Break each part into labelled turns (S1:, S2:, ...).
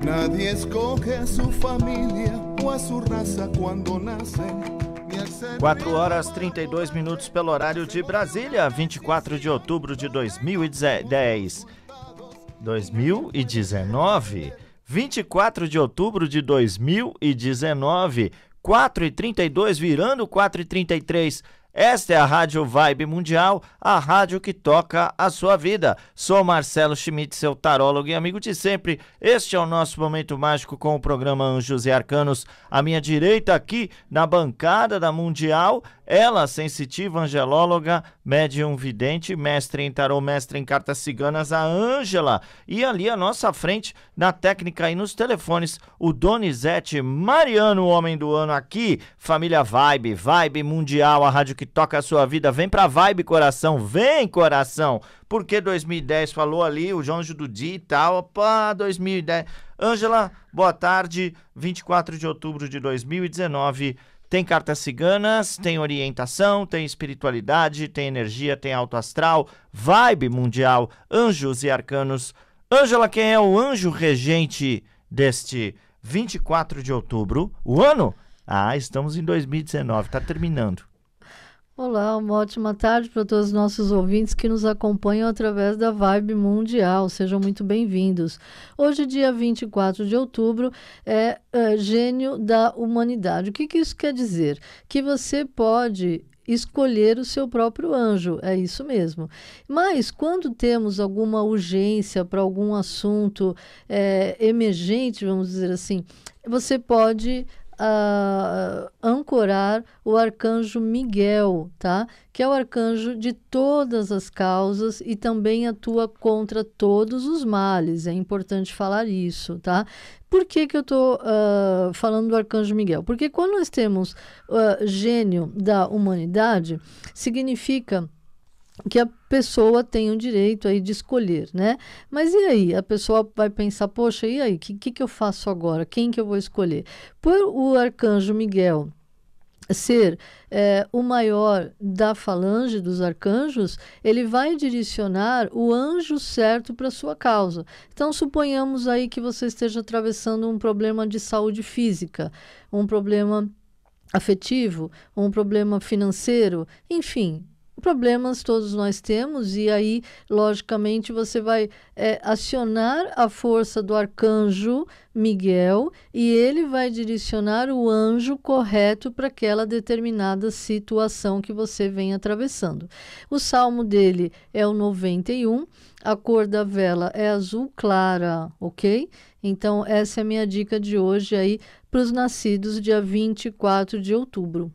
S1: Nadie escoge a su familia o a su raza cuando nace. 4 horas 32 minutos pelo horário de Brasília, 24 de outubro de 2010. 2019? 24 de outubro de 2019, 4 h 32 virando 4 h 33. Esta é a Rádio Vibe Mundial, a rádio que toca a sua vida. Sou Marcelo Schmidt, seu tarólogo e amigo de sempre. Este é o nosso momento mágico com o programa Anjos e Arcanos. À minha direita, aqui na bancada da Mundial, ela, sensitiva, angelóloga, médium vidente, mestre em tarô, mestre em cartas ciganas, a Ângela. E ali à nossa frente, na técnica e nos telefones, o Donizete Mariano, homem do ano aqui. Família Vibe, Vibe Mundial, a rádio que toca a sua vida. Vem pra Vibe, coração, vem, coração. Porque 2010 falou ali, o Jonjo do Dia e tal. Opa, 2010. Ângela, boa tarde. 24 de outubro de 2019. Tem cartas ciganas, tem orientação, tem espiritualidade, tem energia, tem alto astral, vibe mundial, anjos e arcanos. Ângela, quem é o anjo regente deste 24 de outubro? O ano? Ah, estamos em 2019, está terminando.
S2: Olá, uma ótima tarde para todos os nossos ouvintes que nos acompanham através da Vibe Mundial. Sejam muito bem-vindos. Hoje, dia 24 de outubro, é, é Gênio da Humanidade. O que, que isso quer dizer? Que você pode escolher o seu próprio anjo, é isso mesmo. Mas quando temos alguma urgência para algum assunto é, emergente, vamos dizer assim, você pode a ancorar o arcanjo Miguel, tá? Que é o arcanjo de todas as causas e também atua contra todos os males. É importante falar isso, tá? Por que, que eu estou uh, ah, falando do arcanjo Miguel? Porque quando nós temos uh, gênio da humanidade, significa que a pessoa tem o direito aí de escolher, né? Mas e aí? A pessoa vai pensar, poxa, e aí? O que, que, que eu faço agora? Quem que eu vou escolher? Por o arcanjo Miguel ser é, o maior da falange dos arcanjos, ele vai direcionar o anjo certo para sua causa. Então, suponhamos aí que você esteja atravessando um problema de saúde física, um problema afetivo, um problema financeiro, enfim, problemas todos nós temos, e aí, logicamente, você vai é, acionar a força do arcanjo Miguel e ele vai direcionar o anjo correto para aquela determinada situação que você vem atravessando. O salmo dele é o 91, a cor da vela é azul clara, ok? Então, essa é a minha dica de hoje aí para os nascidos dia 24 de outubro.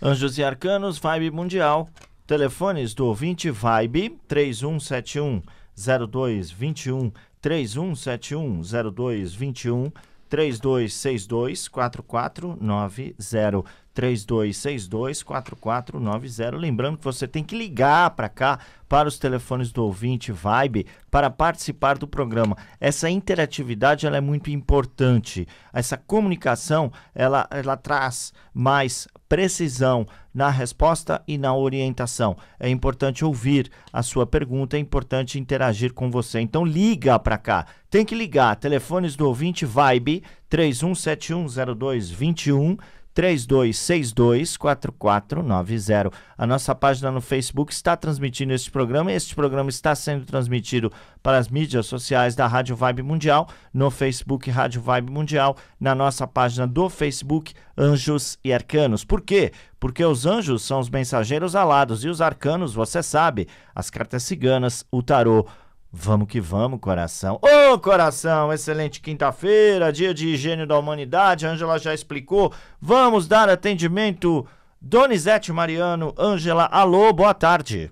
S1: Anjos e Arcanos, Vibe Mundial. Telefones do ouvinte Vibe 3171 0221 3171 0221 3262 4490. 3262-4490. Lembrando que você tem que ligar para cá, para os telefones do ouvinte Vibe, para participar do programa. Essa interatividade ela é muito importante. Essa comunicação ela, ela traz mais precisão na resposta e na orientação. É importante ouvir a sua pergunta, é importante interagir com você. Então liga para cá. Tem que ligar. Telefones do ouvinte Vibe 31710221 3262-4490. A nossa página no Facebook está transmitindo este programa. Este programa está sendo transmitido para as mídias sociais da Rádio Vibe Mundial, no Facebook Rádio Vibe Mundial, na nossa página do Facebook Anjos e Arcanos. Por quê? Porque os anjos são os mensageiros alados e os arcanos, você sabe, as cartas ciganas, o tarô Vamos que vamos, coração. Ô, oh, coração, excelente quinta-feira, dia de higiene da humanidade. A Ângela já explicou. Vamos dar atendimento. Donizete Mariano, Ângela, alô, boa tarde.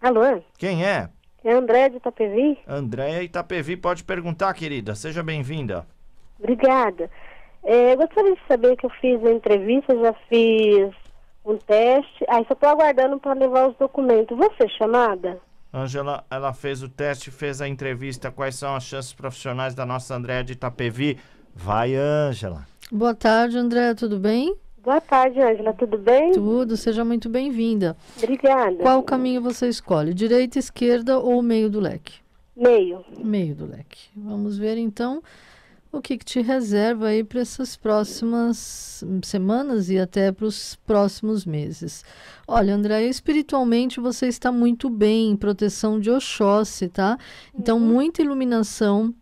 S1: Alô? Quem é?
S3: É André de Itapevi.
S1: André Itapevi, pode perguntar, querida. Seja bem-vinda.
S3: Obrigada. É, eu gostaria de saber que eu fiz a entrevista, já fiz um teste. Aí só estou aguardando para levar os documentos. Você é chamada?
S1: Ângela, ela fez o teste, fez a entrevista. Quais são as chances profissionais da nossa Andréa de Itapevi? Vai, Ângela.
S2: Boa tarde, Andréa, tudo bem? Boa tarde, Ângela, tudo bem? Tudo, seja muito bem-vinda. Obrigada. Qual caminho você escolhe, direita, esquerda ou meio do leque? Meio. Meio do leque. Vamos ver então o que, que te reserva aí para essas próximas semanas e até para os próximos meses. Olha, André, espiritualmente você está muito bem, proteção de Oxóssi, tá? Então, uhum. muita iluminação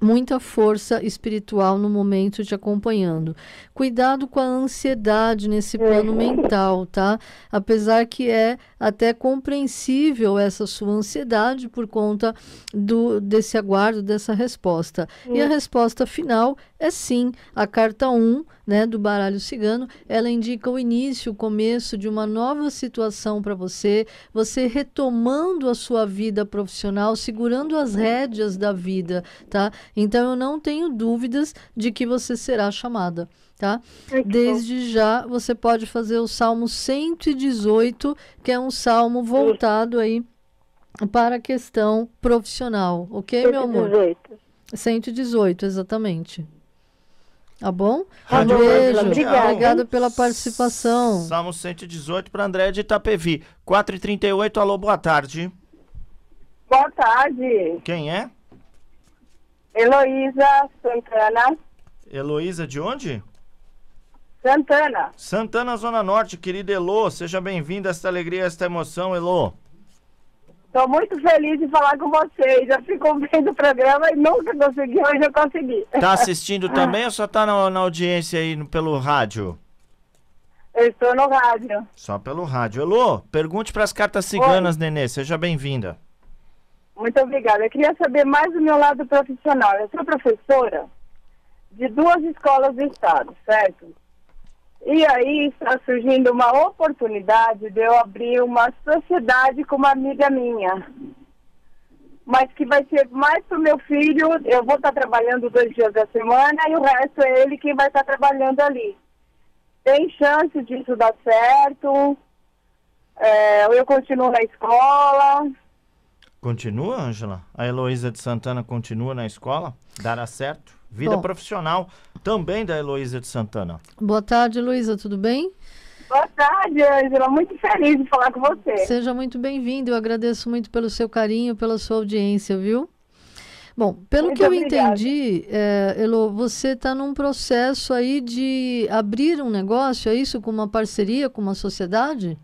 S2: muita força espiritual no momento de acompanhando. Cuidado com a ansiedade nesse é. plano mental, tá? Apesar que é até compreensível essa sua ansiedade por conta do desse aguardo dessa resposta. E a hum. resposta final é sim. A carta 1, né, do baralho cigano, ela indica o início, o começo de uma nova situação para você, você retomando a sua vida profissional, segurando as rédeas da vida, tá? Então eu não tenho dúvidas de que você será chamada, tá? Desde bom. já você pode fazer o Salmo 118, que é um salmo voltado aí para a questão profissional, ok, 118. meu amor? 118, 118 exatamente. Tá bom? Um tá beijo. Obrigada. Obrigada pela participação.
S1: Salmo 118 para André de Itapevi. 4h38, alô, boa tarde.
S4: Boa tarde. Quem é? Heloísa Santana.
S1: Heloísa de onde?
S4: Santana.
S1: Santana, Zona Norte, querida Elô. Seja bem-vinda a esta alegria, a esta emoção, Elô.
S4: Estou muito feliz de falar com vocês. Já fico vendo o programa e nunca consegui, hoje eu consegui. Está assistindo também
S1: ou só está na, na, audiência aí no, pelo rádio?
S4: estou no rádio.
S1: Só pelo rádio. Elô, pergunte para as cartas ciganas, Oi. Nenê. Seja
S4: bem-vinda. Muito obrigada. Eu queria saber mais do meu lado profissional. Eu sou professora de duas escolas do Estado, certo? E aí está surgindo uma oportunidade de eu abrir uma sociedade com uma amiga minha. Mas que vai ser mais para o meu filho, eu vou estar trabalhando dois dias da semana e o resto é ele quem vai estar trabalhando ali. Tem chance disso dar certo? É, eu continuo na escola?
S1: Continua, Ângela? A Heloísa de Santana continua na escola? Dará certo? Vida Bom. profissional também da Heloísa de Santana.
S2: Boa tarde, Heloísa, tudo bem? Boa tarde, Ângela. Muito feliz de falar com você. Seja muito bem-vindo. Eu agradeço muito pelo seu carinho, pela sua audiência, viu? Bom, pelo muito que eu obrigada. entendi, é, Elo, você está num processo aí de abrir um negócio, é isso? Com uma parceria, com uma sociedade?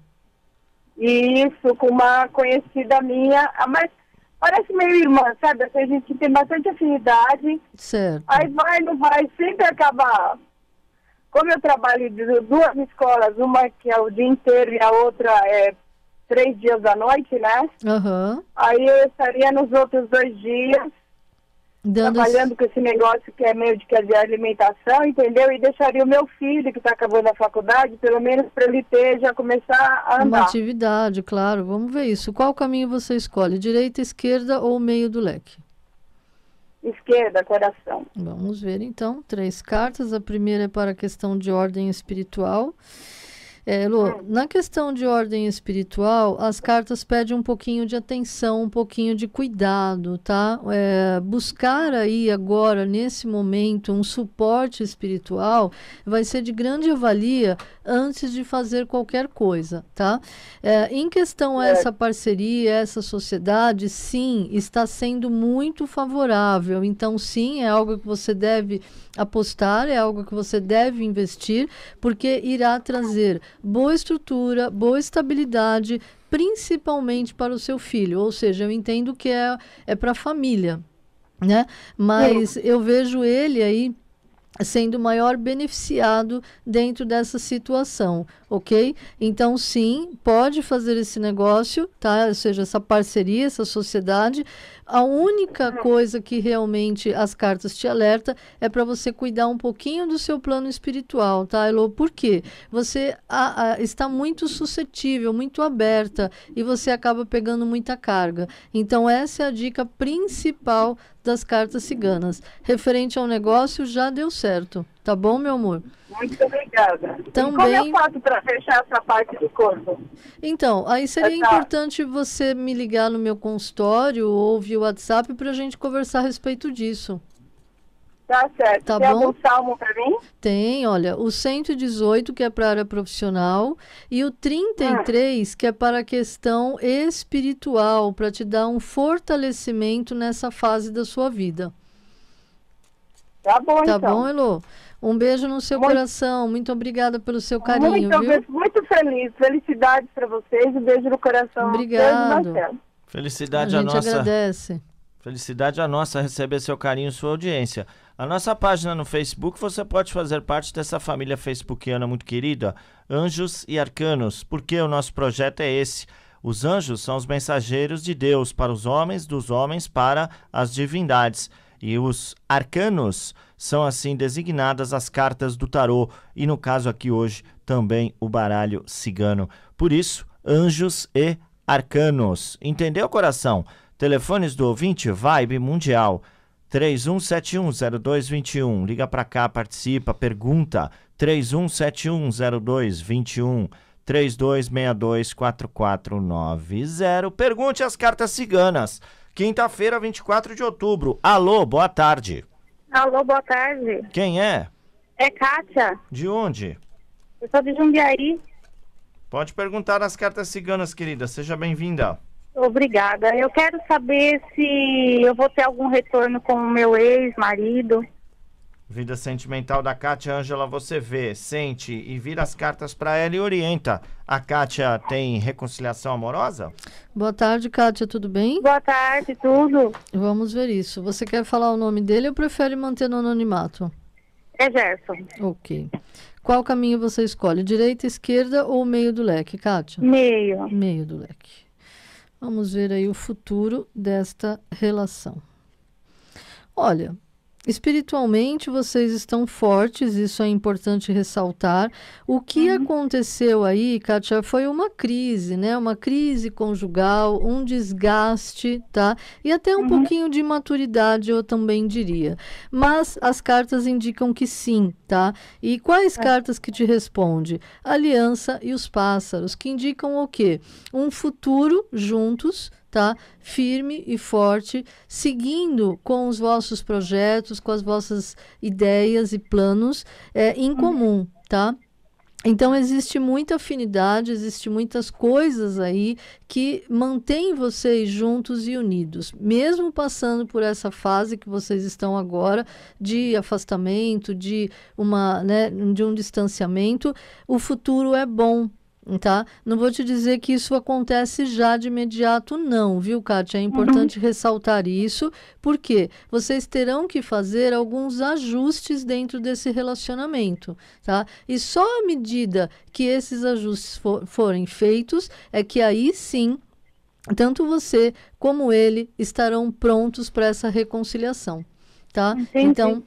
S2: Isso, com uma conhecida minha, mas parece meio irmã, sabe? Assim, a gente tem bastante afinidade. Certo.
S4: Aí vai, não vai, sempre acabar. Como eu trabalho em duas escolas, uma que é o dia inteiro e a outra é três dias da noite, né? Uhum. Aí eu estaria nos outros dois dias. Dando... trabalhando com esse negócio que é meio de, é de alimentação, entendeu? E deixaria o meu filho, que está acabando a faculdade, pelo menos para ele ter, já começar a andar. Uma
S2: atividade, claro. Vamos ver isso. Qual caminho você escolhe? Direita, esquerda ou meio do leque? Esquerda, coração. Vamos ver então. Três cartas. A primeira é para a questão de ordem espiritual. É, Lu, é. na questão de ordem espiritual, as cartas pedem um pouquinho de atenção, um pouquinho de cuidado, tá? É, buscar aí agora, nesse momento, um suporte espiritual vai ser de grande valia antes de fazer qualquer coisa, tá? É, em questão a é. essa parceria, essa sociedade, sim, está sendo muito favorável. Então, sim, é algo que você deve apostar, é algo que você deve investir, porque irá trazer boa estrutura, boa estabilidade, principalmente para o seu filho. Ou seja, eu entendo que é, é para a família, né? Mas é. eu vejo ele aí sendo o maior beneficiado dentro dessa situação, ok? Então, sim, pode fazer esse negócio, tá? Ou seja, essa parceria, essa sociedade. A única uhum. coisa que realmente as cartas te alerta é para você cuidar um pouquinho do seu plano espiritual, tá, Elo? Por quê? Você a, a, está muito suscetível, muito aberta e você acaba pegando muita carga. Então, essa é a dica principal das cartas ciganas. Referente ao negócio, já deu certo. Tá bom, meu amor? Muito obrigada. Também... E como eu
S4: faço para fechar essa parte do corpo?
S2: Então, aí seria tá. importante você me ligar no meu consultório ou via WhatsApp para a gente conversar a respeito disso. Tá certo. Tá Tem bom? algum salmo para mim? Tem, olha, o 118 que é para a área profissional e o 33 ah. que é para a questão espiritual, para te dar um fortalecimento nessa fase da sua vida. Tá bom, tá então. Tá bom, Elô? Um beijo no seu muito, coração. Muito obrigada pelo seu carinho, muito, viu? Muito feliz. Felicidades para vocês. Um beijo no coração. Obrigado.
S1: Felicidade a, a nossa. Agradece. Felicidade é a nossa receber seu carinho e sua audiência. A nossa página no Facebook, você pode fazer parte dessa família facebookiana muito querida, Anjos e Arcanos, porque o nosso projeto é esse. Os anjos são os mensageiros de Deus para os homens, dos homens para as divindades. E os arcanos são assim designadas as cartas do tarô e no caso aqui hoje também o baralho cigano. Por isso, anjos e arcanos. Entendeu, coração? Telefones do ouvinte Vibe Mundial 31710221. Liga para cá, participa, pergunta 31710221. 32624490. Pergunte as cartas ciganas. Quinta-feira, 24 de outubro. Alô, boa tarde.
S4: Alô, boa tarde. Quem é? É Kátia.
S1: De onde?
S4: Eu sou de Jundiaí.
S1: Pode perguntar as cartas ciganas, querida. Seja bem-vinda.
S3: Obrigada.
S4: Eu quero saber se eu vou ter algum retorno com o meu ex-marido.
S1: Vida sentimental da Kátia, Ângela, você vê, sente e vira as cartas para ela e orienta. A Kátia tem reconciliação amorosa?
S2: Boa tarde, Kátia, tudo bem? Boa tarde, tudo. Vamos ver isso. Você quer falar o nome dele ou prefere manter no anonimato? É Gerson. Ok. Qual caminho você escolhe? Direita, esquerda ou meio do leque, Kátia? Meio. Meio do leque. Vamos ver aí o futuro desta relação. Olha, Espiritualmente vocês estão fortes, isso é importante ressaltar. O que uhum. aconteceu aí, Kátia, foi uma crise, né? Uma crise conjugal, um desgaste, tá? E até um uhum. pouquinho de maturidade, eu também diria. Mas as cartas indicam que sim, tá? E quais é. cartas que te responde? Aliança e os pássaros, que indicam o quê? Um futuro juntos tá? Firme e forte, seguindo com os vossos projetos, com as vossas ideias e planos é, em uhum. comum, tá? Então existe muita afinidade, existe muitas coisas aí que mantêm vocês juntos e unidos, mesmo passando por essa fase que vocês estão agora de afastamento, de uma, né, de um distanciamento, o futuro é bom tá? Não vou te dizer que isso acontece já de imediato, não, viu, Kátia? É importante uhum. ressaltar isso, porque vocês terão que fazer alguns ajustes dentro desse relacionamento, tá? E só à medida que esses ajustes for, forem feitos, é que aí sim tanto você como ele estarão prontos para essa reconciliação, tá? Entendi. Então,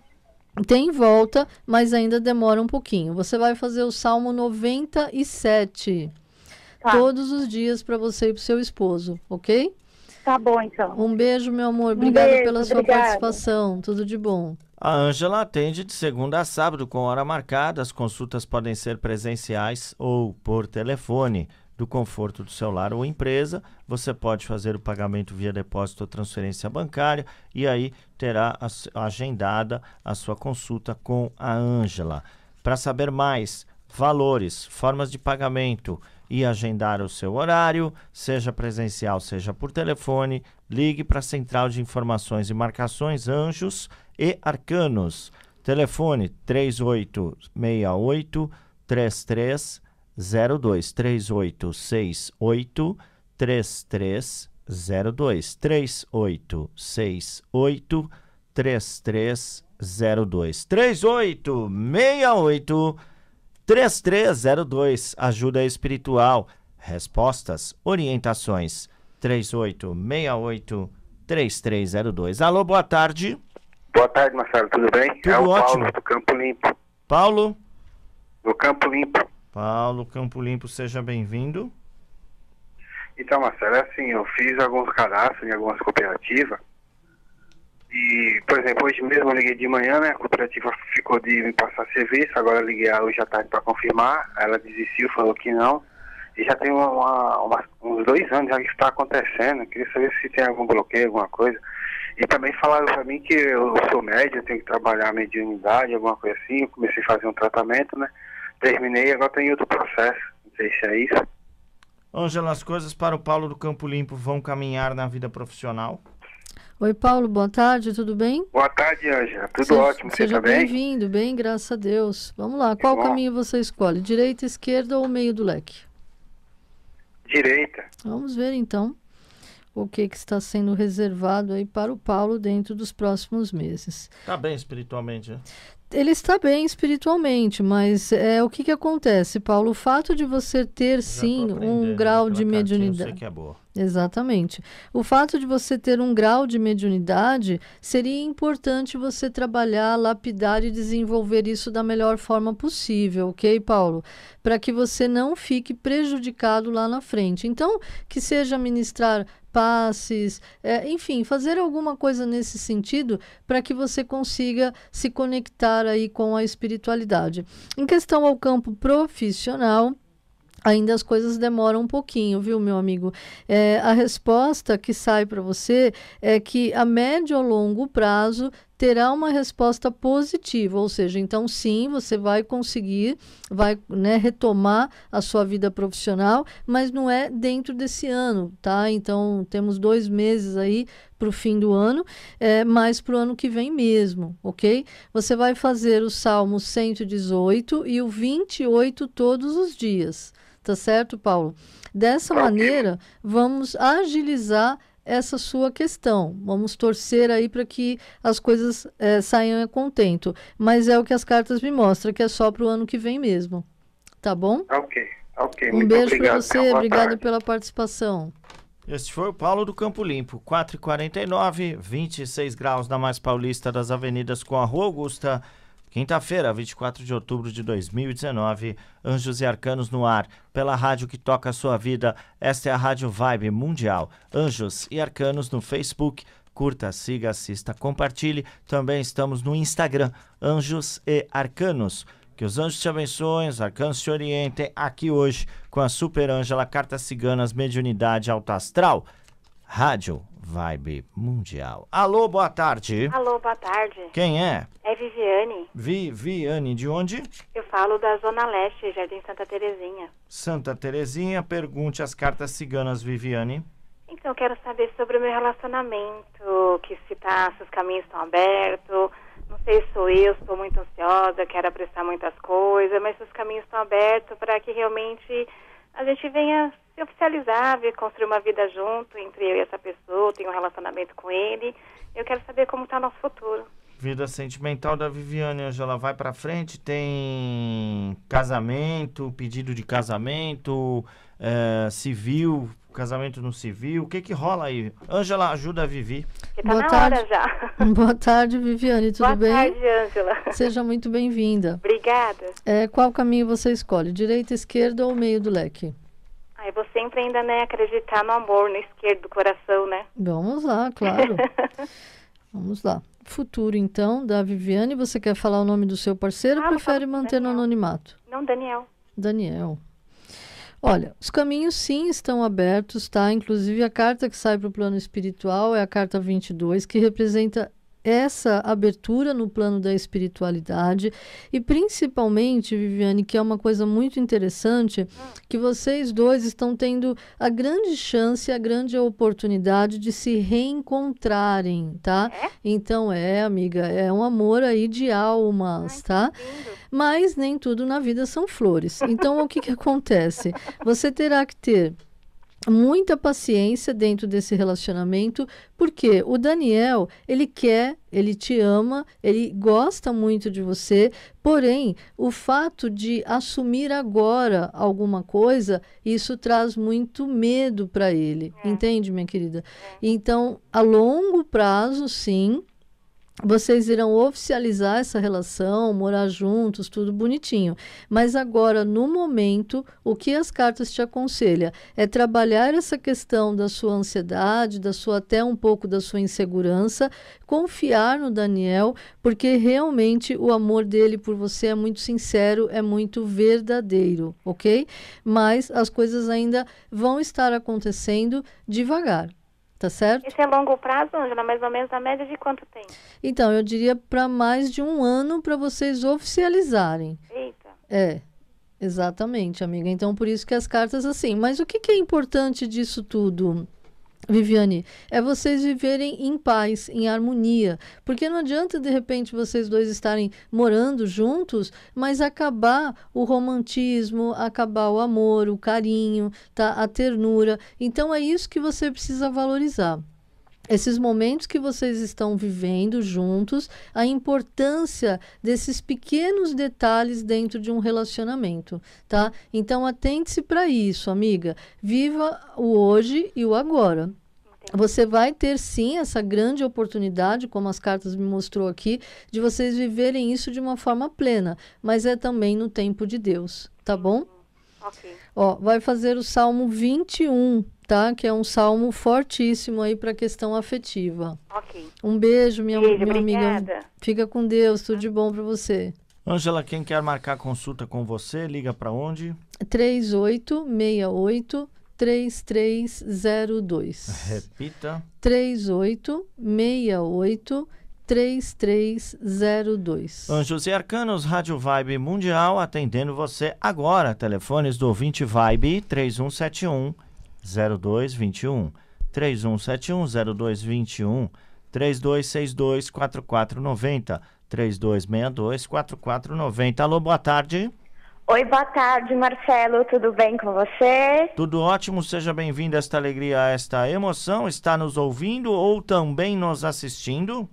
S2: tem volta, mas ainda demora um pouquinho. Você vai fazer o Salmo 97 tá. todos os dias para você e para seu esposo, ok? Tá bom, então. Um beijo, meu amor. Obrigada um pela sua obrigado. participação. Tudo de bom.
S1: A Ângela atende de segunda a sábado com hora marcada. As consultas podem ser presenciais ou por telefone do conforto do seu lar ou empresa. Você pode fazer o pagamento via depósito ou transferência bancária e aí terá agendada a sua consulta com a Ângela. Para saber mais, valores, formas de pagamento e agendar o seu horário, seja presencial, seja por telefone, ligue para a Central de Informações e Marcações Anjos e Arcanos. Telefone 3868 33 02 3868 3302 3868 3302 3868 3302 Ajuda Espiritual Respostas, orientações 3868 3302 Alô, boa tarde
S3: Boa tarde, Marcelo, tudo
S5: bem? Tudo é o ótimo. Paulo do Campo Limpo Paulo? Do Campo Limpo
S1: Paulo Campo Limpo, seja bem-vindo.
S5: Então, Marcelo, é assim, eu fiz alguns
S3: cadastros em algumas cooperativas. E, por exemplo, hoje mesmo eu liguei de manhã, né? A cooperativa ficou de me passar serviço, agora eu liguei hoje à tarde tá para confirmar. Ela desistiu, falou que não. E já tem uma, uma, uns dois anos já que está acontecendo. Eu queria saber se tem algum bloqueio, alguma coisa. E também falaram para mim que eu sou médio, eu tenho que
S5: trabalhar a mediunidade, alguma coisa assim. Eu comecei a fazer um tratamento, né? terminei, agora tem outro processo. Não sei se é isso.
S1: Ângela, as coisas para o Paulo do Campo Limpo vão caminhar na vida profissional?
S2: Oi, Paulo, boa tarde, tudo bem?
S1: Boa tarde, Ângela. Tudo seja, ótimo, você seja tá bem?
S2: bem-vindo, bem, graças a Deus. Vamos lá, qual caminho você escolhe? Direita, esquerda ou meio do leque? Direita. Vamos ver então o que, que está sendo reservado aí para o Paulo dentro dos próximos meses.
S1: Está bem espiritualmente, né?
S2: ele está bem espiritualmente, mas é o que, que acontece, Paulo? O fato de você ter sim um grau de mediunidade. Eu sei que é boa. Exatamente. O fato de você ter um grau de mediunidade seria importante você trabalhar, lapidar e desenvolver isso da melhor forma possível, ok, Paulo? Para que você não fique prejudicado lá na frente. Então, que seja ministrar passes, é, enfim, fazer alguma coisa nesse sentido para que você consiga se conectar aí com a espiritualidade. Em questão ao campo profissional, ainda as coisas demoram um pouquinho, viu, meu amigo? É, a resposta que sai para você é que a médio ou longo prazo terá uma resposta positiva, ou seja, então sim, você vai conseguir, vai né, retomar a sua vida profissional, mas não é dentro desse ano, tá? Então temos dois meses aí para o fim do ano, é, mas para o ano que vem mesmo, ok? Você vai fazer o Salmo 118 e o 28 todos os dias, tá certo, Paulo? Dessa maneira, vamos agilizar essa sua questão. Vamos torcer aí para que as coisas é, saiam a contento. Mas é o que as cartas me mostram, que é só para o ano que vem mesmo. Tá bom?
S1: Ok,
S2: Um Muito beijo para você, obrigado pela participação.
S1: Este foi o Paulo do Campo Limpo, 4h49, 26 graus na mais paulista das avenidas com a Rua Augusta. Quinta-feira, 24 de outubro de 2019, Anjos e Arcanos no ar, pela rádio que toca a sua vida. Esta é a Rádio Vibe Mundial. Anjos e Arcanos no Facebook. Curta, siga, assista, compartilhe. Também estamos no Instagram, Anjos e Arcanos. Que os anjos te abençoem, os arcanos te orientem aqui hoje com a Super Ângela Carta Ciganas Mediunidade Alto Astral. Rádio vibe mundial. Alô, boa tarde.
S3: Alô, boa tarde. Quem é? É Viviane.
S1: Viviane, de onde?
S3: Eu falo da Zona Leste, Jardim Santa Terezinha.
S1: Santa Terezinha, pergunte as cartas ciganas, Viviane.
S3: Então, quero saber sobre o meu relacionamento, que se, tá, se os caminhos estão abertos. Não sei se sou eu, estou muito ansiosa, quero apressar muitas coisas, mas se os caminhos estão abertos para que realmente a gente venha se oficializar, ver construir uma vida junto entre eu e essa pessoa, tenho um relacionamento com ele. Eu quero saber como está nosso futuro.
S1: Vida sentimental da Viviane, Angela, vai para frente? Tem casamento, pedido de casamento, é, civil, casamento no civil, o que que rola aí? Ângela, ajuda a Vivi.
S2: Tá Boa tarde. já. Boa tarde, Viviane, tudo Boa bem? Boa tarde, Ângela. Seja muito bem-vinda. Obrigada. É, qual caminho você escolhe, direita, esquerda ou meio do leque?
S3: Ah, você vou sempre ainda né, acreditar no amor, no esquerdo do coração, né?
S2: Vamos lá, claro. Vamos lá. Futuro, então, da Viviane. Você quer falar o nome do seu parceiro ah, ou prefere manter Daniel. no anonimato? Não, Daniel. Daniel. Olha, os caminhos sim estão abertos, tá? Inclusive a carta que sai para o plano espiritual é a carta 22, que representa essa abertura no plano da espiritualidade e principalmente, Viviane, que é uma coisa muito interessante, que vocês dois estão tendo a grande chance, a grande oportunidade de se reencontrarem, tá? É? Então é, amiga, é um amor aí de almas, Ai, tá? Mas nem tudo na vida são flores. Então o que que acontece? Você terá que ter muita paciência dentro desse relacionamento, porque o Daniel, ele quer, ele te ama, ele gosta muito de você, porém, o fato de assumir agora alguma coisa, isso traz muito medo para ele, é. entende, minha querida? É. Então, a longo prazo, sim, vocês irão oficializar essa relação, morar juntos, tudo bonitinho. Mas agora, no momento, o que as cartas te aconselham é trabalhar essa questão da sua ansiedade, da sua até um pouco da sua insegurança, confiar no Daniel, porque realmente o amor dele por você é muito sincero, é muito verdadeiro, OK? Mas as coisas ainda vão estar acontecendo devagar. Tá certo? Esse é longo prazo, Angela? Mais ou menos a média de quanto tempo? Então, eu diria para mais de um ano para vocês oficializarem. Eita. É, exatamente, amiga. Então, por isso que as cartas assim. Mas o que, que é importante disso tudo? Viviane, é vocês viverem em paz, em harmonia. Porque não adianta, de repente, vocês dois estarem morando juntos, mas acabar o romantismo, acabar o amor, o carinho, tá? a ternura. Então, é isso que você precisa valorizar esses momentos que vocês estão vivendo juntos, a importância desses pequenos detalhes dentro de um relacionamento, tá? Então atente-se para isso, amiga. Viva o hoje e o agora. Você vai ter sim essa grande oportunidade, como as cartas me mostrou aqui, de vocês viverem isso de uma forma plena, mas é também no tempo de Deus, tá bom? Okay. Ó, vai fazer o Salmo 21 tá? Que é um salmo fortíssimo aí para a questão afetiva. Ok. Um beijo, minha, beijo, minha obrigada. amiga. Fica com Deus, tudo de bom para você.
S1: Ângela, quem quer marcar consulta com você, liga para onde?
S2: 3868 3302.
S1: Repita.
S2: 3868 3302.
S1: Anjos e Arcanos, Rádio Vibe Mundial, atendendo você agora. Telefones do ouvinte Vibe 3171 0221 3171 0221 3262 4490 3262 4490. Alô, boa tarde.
S3: Oi, boa tarde, Marcelo. Tudo bem com você?
S1: Tudo ótimo. Seja bem-vindo a esta alegria, a esta emoção. Está nos ouvindo ou também nos assistindo?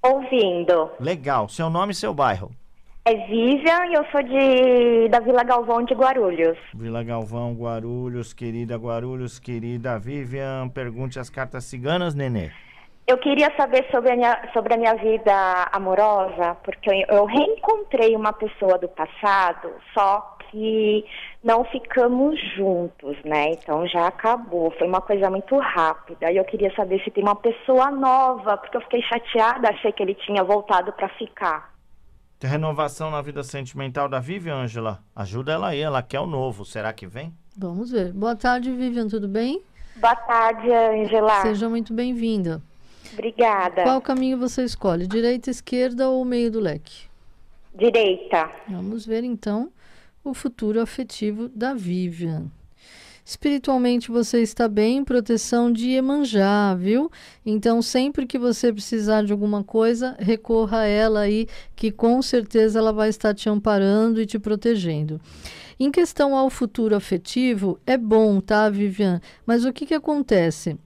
S3: Ouvindo.
S1: Legal. Seu nome e seu bairro?
S3: É Vivian e eu sou de da Vila Galvão de Guarulhos.
S1: Vila Galvão, Guarulhos, querida Guarulhos, querida Vivian, pergunte as cartas ciganas, Nenê.
S3: Eu queria saber sobre a minha, sobre a minha vida amorosa, porque eu, eu reencontrei uma pessoa do passado, só que não ficamos juntos, né? Então já acabou, foi uma coisa muito rápida. E eu queria saber se tem uma pessoa nova, porque eu fiquei chateada, achei que ele tinha voltado para
S2: ficar.
S1: Renovação na vida sentimental da Vivian, Ângela. Ajuda ela aí, ela quer o novo. Será que vem?
S2: Vamos ver. Boa tarde, Vivian, tudo bem? Boa tarde, Ângela. Seja muito bem-vinda. Obrigada. Qual caminho você escolhe? Direita, esquerda ou meio do leque? Direita. Vamos ver então o futuro afetivo da Vivian. Espiritualmente você está bem, proteção de Iemanjá, viu? Então, sempre que você precisar de alguma coisa, recorra a ela aí, que com certeza ela vai estar te amparando e te protegendo. Em questão ao futuro afetivo, é bom, tá, Vivian? Mas o que, que acontece?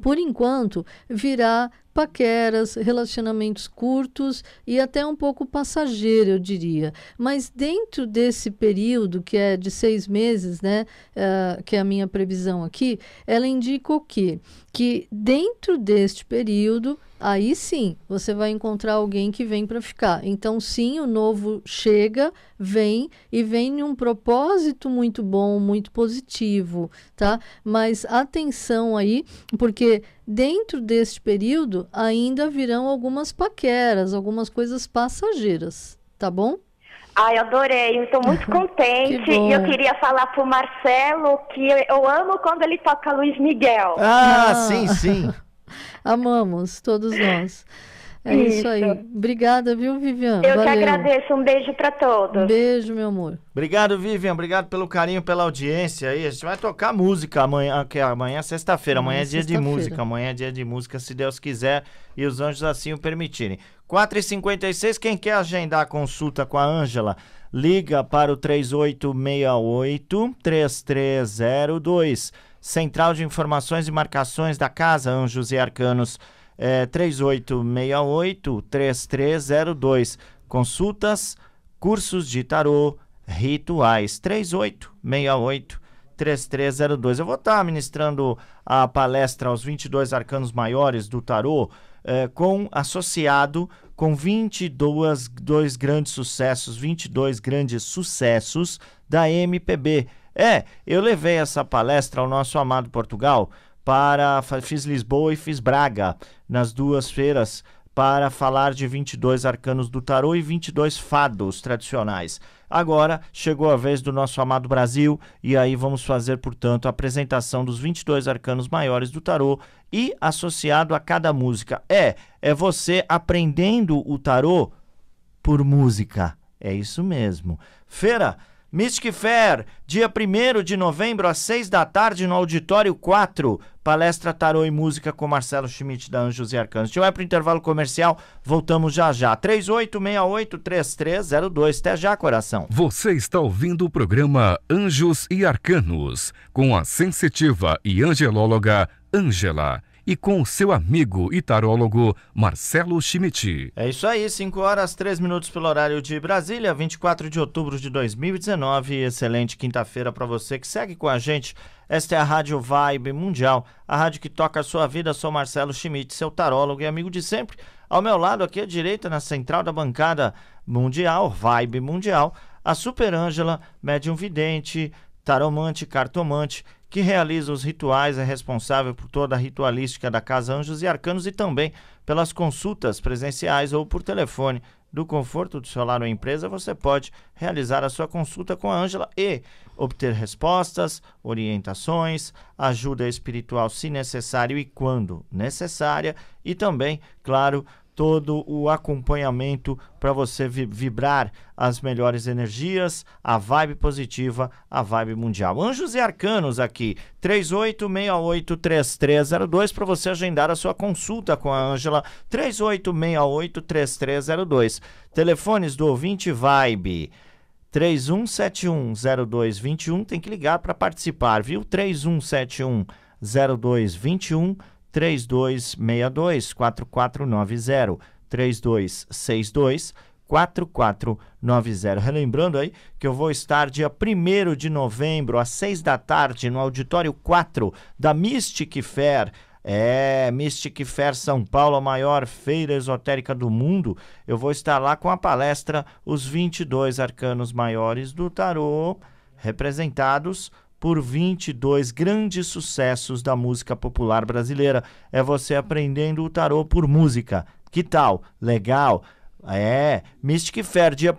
S2: por enquanto, virá paqueras, relacionamentos curtos e até um pouco passageiro, eu diria. Mas dentro desse período, que é de seis meses, né, uh, que é a minha previsão aqui, ela indicou que, que dentro deste período aí sim você vai encontrar alguém que vem para ficar. Então, sim, o novo chega, vem e vem num um propósito muito bom, muito positivo, tá? Mas atenção aí, porque dentro deste período ainda virão algumas paqueras, algumas coisas passageiras, tá bom? Ai, adorei, estou muito contente. e
S3: eu queria falar pro Marcelo que eu amo quando ele toca Luiz Miguel. Ah, ah. sim,
S2: sim. Amamos, todos nós. É isso. isso, aí. Obrigada, viu, Vivian? Eu Valeu. que agradeço. Um beijo para todos. Beijo, meu amor.
S1: Obrigado, Vivian. Obrigado pelo carinho, pela audiência aí. A gente vai tocar música amanhã, ah, que é amanhã sexta-feira. Amanhã, é amanhã é dia de música. Amanhã é dia de música, se Deus quiser e os anjos assim o permitirem. 4h56, quem quer agendar a consulta com a Ângela, liga para o 3868 3302. Central de Informações e Marcações da Casa Anjos e Arcanos, é, 3868-3302. Consultas, cursos de tarô, rituais, 3868 3302. Eu vou estar ministrando a palestra aos 22 arcanos maiores do tarô é, com associado com 22 dois grandes sucessos, 22 grandes sucessos da MPB. É, eu levei essa palestra ao nosso amado Portugal para fiz Lisboa e fiz Braga nas duas feiras para falar de 22 arcanos do tarô e 22 fados tradicionais. Agora chegou a vez do nosso amado Brasil e aí vamos fazer, portanto, a apresentação dos 22 arcanos maiores do tarô e associado a cada música. É, é você aprendendo o tarô por música. É isso mesmo. Feira Mystic Fair, dia 1 de novembro, às 6 da tarde, no Auditório 4. Palestra Tarô e Música com Marcelo Schmidt da Anjos e Arcanos. A gente vai para o intervalo comercial, voltamos já já. 3868-3302. Até já, coração.
S5: Você está ouvindo o programa
S1: Anjos e Arcanos, com a sensitiva e angelóloga Ângela e com seu amigo e tarólogo Marcelo Schmidt. É isso aí, 5 horas, 3 minutos pelo horário de Brasília, 24 de outubro de 2019. Excelente quinta-feira para você que segue com a gente. Esta é a Rádio Vibe Mundial, a rádio que toca a sua vida. Sou Marcelo Schmidt, seu tarólogo e amigo de sempre. Ao meu lado, aqui à direita, na central da bancada mundial, Vibe Mundial, a Super Ângela, médium vidente, taromante, cartomante, que realiza os rituais, é responsável por toda a ritualística da Casa Anjos e Arcanos e também pelas consultas presenciais ou por telefone. Do conforto do seu lar ou empresa, você pode realizar a sua consulta com a Ângela e obter respostas, orientações, ajuda espiritual se necessário e quando necessária, e também, claro, todo o acompanhamento para você vibrar as melhores energias, a vibe positiva, a vibe mundial. Anjos e Arcanos aqui, 38683302 para você agendar a sua consulta com a Ângela, 38683302. Telefones do ouvinte Vibe. 31710221 tem que ligar para participar, viu? 31710221 3262 4490 3262 4490. Relembrando aí que eu vou estar dia 1 de novembro, às 6 da tarde, no auditório 4 da Mystic Fair. É, Mystic Fair São Paulo, a maior feira esotérica do mundo. Eu vou estar lá com a palestra Os 22 Arcanos Maiores do Tarô, representados por 22 grandes sucessos da música popular brasileira. É você aprendendo o tarô por música. Que tal? Legal? É, Mystic Fair, dia 1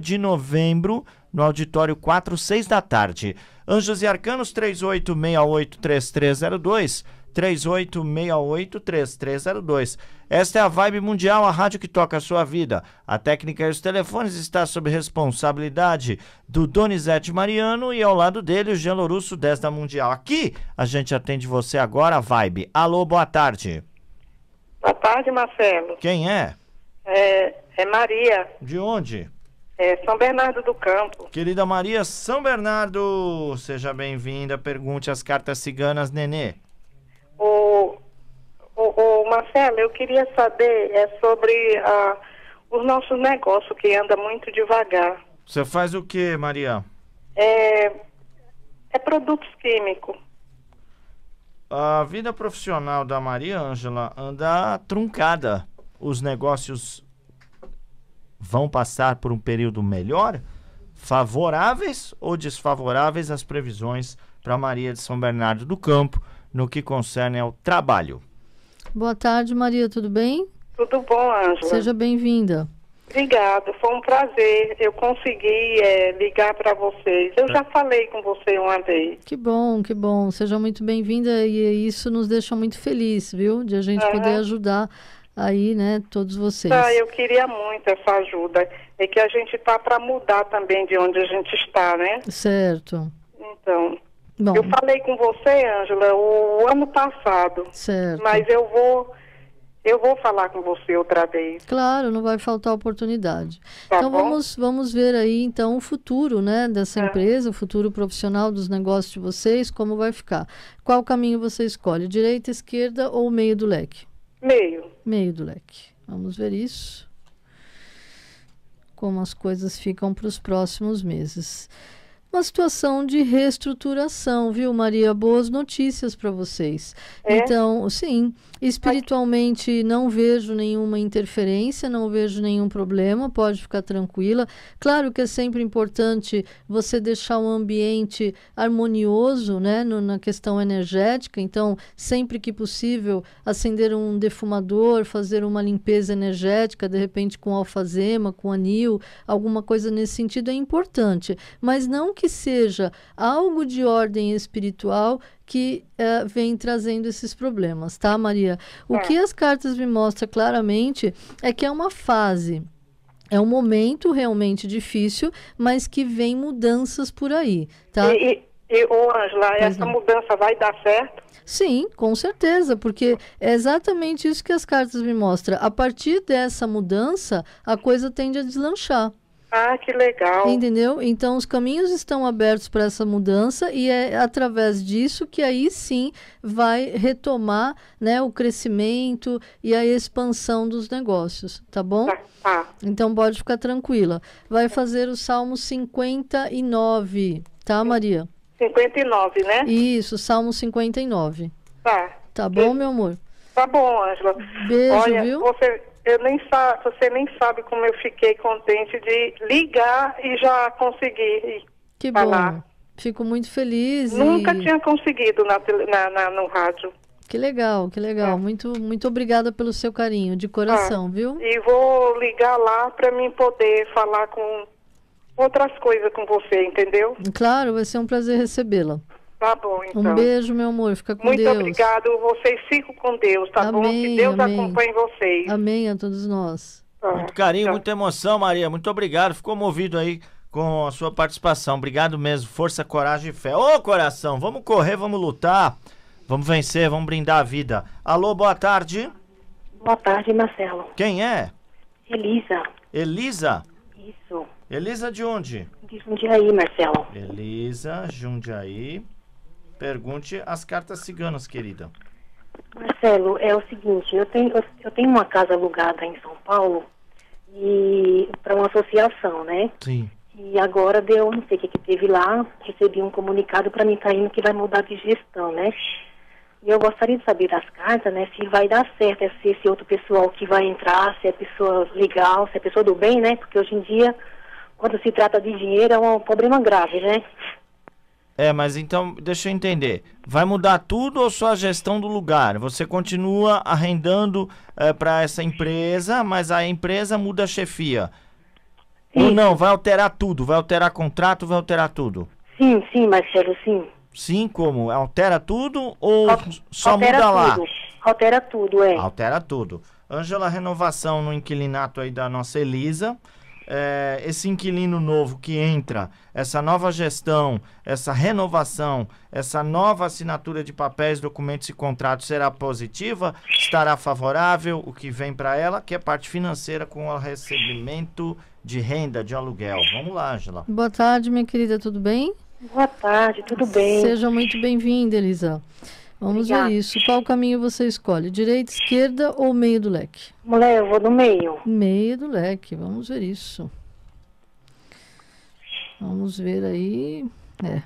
S1: de novembro, no auditório 4, 6 da tarde. Anjos e Arcanos 38683302. 3868-3302. Esta é a Vibe Mundial, a rádio que toca a sua vida. A técnica e os telefones está sob responsabilidade do Donizete Mariano e ao lado dele o Jean Russo 10 da Mundial. Aqui a gente atende você agora, Vibe. Alô, boa tarde. Boa tarde, Marcelo. Quem é? É,
S5: é Maria.
S1: De onde?
S5: É São Bernardo do Campo.
S1: Querida Maria São Bernardo, seja bem-vinda. Pergunte as cartas ciganas, Nenê.
S5: O, o, o Marcelo, eu queria saber é sobre a, ah, o nosso negócio que anda muito devagar.
S1: Você faz o que, Maria?
S5: É, é produtos químicos.
S1: A vida profissional da Maria Ângela anda truncada. Os negócios vão passar por um período melhor? Favoráveis ou desfavoráveis às previsões para Maria de São Bernardo do Campo? no que concerne ao trabalho.
S2: Boa tarde, Maria, tudo bem? Tudo bom, Ângela. Seja bem-vinda.
S5: Obrigada, foi um prazer. Eu consegui é, ligar para vocês. Eu já
S2: falei com você uma vez. Que bom, que bom. Seja muito bem-vinda e isso nos deixa muito feliz, viu? De a gente uhum. poder ajudar aí, né, todos vocês. Ah, eu
S4: queria muito
S5: essa ajuda. É que a gente tá para mudar também de onde a gente está, né?
S2: Certo.
S5: Então, Bom. Eu falei com você, Ângela, o ano passado. Certo. Mas eu vou eu vou falar com você outra vez.
S2: Claro, não vai faltar oportunidade. Tá então bom? vamos vamos ver aí então o futuro, né, dessa é. empresa, o futuro profissional dos negócios de vocês, como vai ficar. Qual caminho você escolhe, direita, esquerda ou meio do leque? Meio. Meio do leque. Vamos ver isso. Como as coisas ficam para os próximos meses uma situação de reestruturação, viu, Maria? Boas notícias para vocês. É? Então, sim, espiritualmente não vejo nenhuma interferência, não vejo nenhum problema, pode ficar tranquila. Claro que é sempre importante você deixar um ambiente harmonioso, né, no, na questão energética. Então, sempre que possível, acender um defumador, fazer uma limpeza energética, de repente com alfazema, com anil, alguma coisa nesse sentido é importante, mas não que que seja algo de ordem espiritual que eh, vem trazendo esses problemas, tá, Maria? O é. que as cartas me mostram claramente é que é uma fase. É um momento realmente difícil, mas que vem mudanças por aí, tá? E, e, e ô, Angela, essa não. mudança vai dar certo? Sim, com certeza, porque é exatamente isso que as cartas me mostram. A partir dessa mudança, a coisa tende a deslanchar. Ah, que legal. Entendeu? Então os caminhos estão abertos para essa mudança e é através disso que aí sim vai retomar né, o crescimento e a expansão dos negócios, tá bom? Tá, tá. Então pode ficar tranquila. Vai fazer o Salmo 59, tá, Maria? 59, né? Isso, Salmo 59. Tá. Tá bom, meu amor? Tá bom, Ângela. Beijo, Olha, viu? Você eu nem sa você nem sabe
S5: como eu fiquei contente de ligar e já conseguir
S2: que falar. Bom. Fico muito feliz. Nunca e...
S5: tinha conseguido na, na, na, no rádio.
S2: Que legal, que legal. É. Muito, muito obrigada pelo seu carinho, de coração, ah, viu?
S5: E vou ligar lá para mim poder falar com outras coisas com você, entendeu?
S2: Claro, vai ser um prazer recebê-la. Tá bom, então. Um beijo, meu amor. Fica com Muito Deus. Muito obrigado. Vocês ficam com Deus, tá amém, bom? Que Deus amém. acompanhe vocês. Amém a todos nós. Ah, Muito carinho, então.
S1: muita emoção, Maria. Muito obrigado. Ficou movido aí com a sua participação. Obrigado mesmo. Força, coragem e fé. Ô, coração, vamos correr, vamos lutar. Vamos vencer, vamos brindar a vida. Alô, boa tarde.
S3: Boa tarde, Marcelo. Quem é? Elisa.
S1: Elisa? Isso. Elisa de onde?
S3: De Jundiaí, Marcelo.
S1: Elisa, Jundiaí. Pergunte as cartas ciganas, querida.
S3: Marcelo, é o seguinte, eu tenho, eu tenho uma casa alugada em São Paulo e para uma associação, né? Sim. E agora deu, não sei o que, que teve lá, recebi um comunicado para mim caindo tá que vai mudar de gestão, né? E eu gostaria de saber das cartas, né, se vai dar certo, esse esse outro pessoal que vai entrar, se é pessoa legal, se é pessoa do bem, né? Porque hoje em dia, quando se trata de dinheiro, é um problema grave, né?
S1: É, mas então, deixa eu entender. Vai mudar tudo ou só a gestão do lugar? Você continua arrendando é, eh, para essa empresa, mas a empresa muda a chefia. Sim. Ou não, vai alterar tudo, vai alterar contrato, vai alterar tudo. Sim, sim, Marcelo, sim. Sim, como? Altera tudo ou Al só muda tudo. lá? Altera tudo, é. Altera tudo. Ângela, renovação no inquilinato aí da nossa Elisa é, esse inquilino novo que entra, essa nova gestão, essa renovação, essa nova assinatura de papéis, documentos e contratos será positiva? Estará favorável o que vem para ela, que é parte financeira com o recebimento de renda de aluguel? Vamos lá, Angela.
S2: Boa tarde, minha querida, tudo bem? Boa tarde, tudo bem? Seja muito bem-vinda, Elisa. Vamos Obrigada. isso. Qual caminho você escolhe? Direita, esquerda ou meio do leque? Mulher, eu vou no meio. Meio do leque, vamos ver isso. Vamos ver aí. É.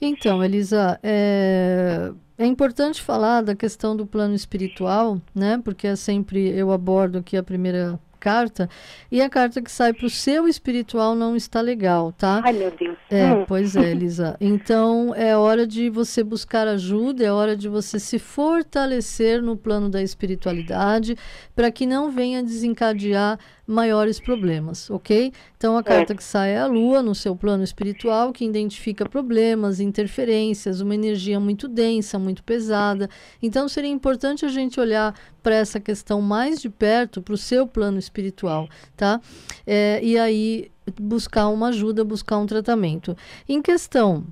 S2: Então, Elisa, é, é, importante falar da questão do plano espiritual, né? Porque é sempre eu abordo aqui a primeira carta e a carta que sai para o seu espiritual não está legal, tá? Ai, meu Deus. É, hum. pois é, Elisa. Então é hora de você buscar ajuda, é hora de você se fortalecer no plano da espiritualidade para que não venha desencadear maiores problemas, ok? Então a é. carta que sai é a Lua no seu plano espiritual, que identifica problemas, interferências, uma energia muito densa, muito pesada. Então seria importante a gente olhar para essa questão mais de perto, para o seu plano espiritual, tá? É, e aí buscar uma ajuda, buscar um tratamento. Em questão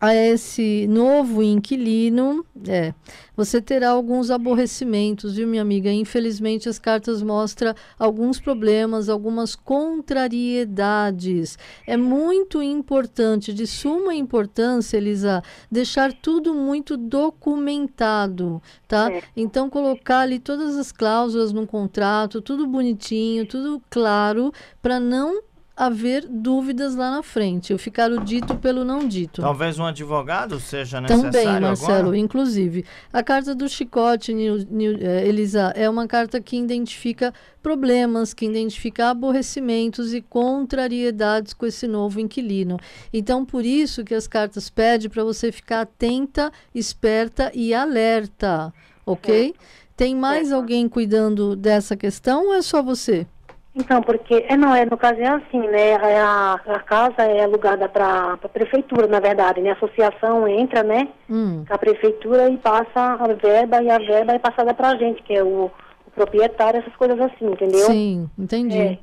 S2: a esse novo inquilino, é, você terá alguns aborrecimentos, viu, minha amiga? Infelizmente, as cartas mostram alguns problemas, algumas contrariedades. É muito importante, de suma importância, Elisa, deixar tudo muito documentado, tá? É. Então, colocar ali todas as cláusulas no contrato, tudo bonitinho, tudo claro, para não haver dúvidas lá na frente, eu ficar o dito pelo não dito.
S1: Talvez um advogado seja necessário Também, Marcelo, agora.
S2: inclusive. A carta do Chicote, eh, Elisa, é uma carta que identifica problemas, que identifica aborrecimentos e contrariedades com esse novo inquilino. Então, por isso que as cartas pedem para você ficar atenta, esperta e alerta, ok? É. Tem mais é. alguém cuidando dessa questão ou é só você?
S3: Então, porque é, não, é, no caso é assim, né? É é a, a casa é alugada para a prefeitura, na verdade, né? A associação entra, né? Hum. A prefeitura e passa a verba e a verba é passada para a gente, que é o, o, proprietário, essas coisas assim, entendeu? Sim,
S2: entendi. É.